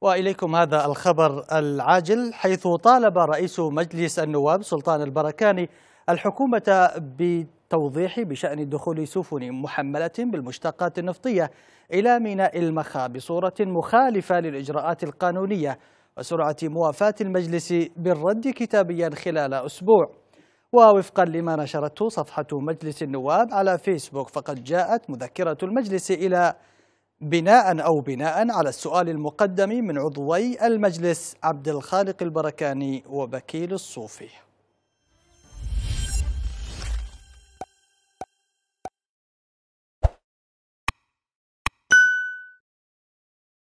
واليكم هذا الخبر العاجل حيث طالب رئيس مجلس النواب سلطان البركاني الحكومه بتوضيح بشان دخول سفن محمله بالمشتقات النفطيه الى ميناء المخا بصوره مخالفه للاجراءات القانونيه وسرعه موافاه المجلس بالرد كتابيا خلال اسبوع. ووفقا لما نشرته صفحه مجلس النواب على فيسبوك فقد جاءت مذكره المجلس الى بناء أو بناء على السؤال المقدم من عضوي المجلس عبد الخالق البركاني وبكيل الصوفي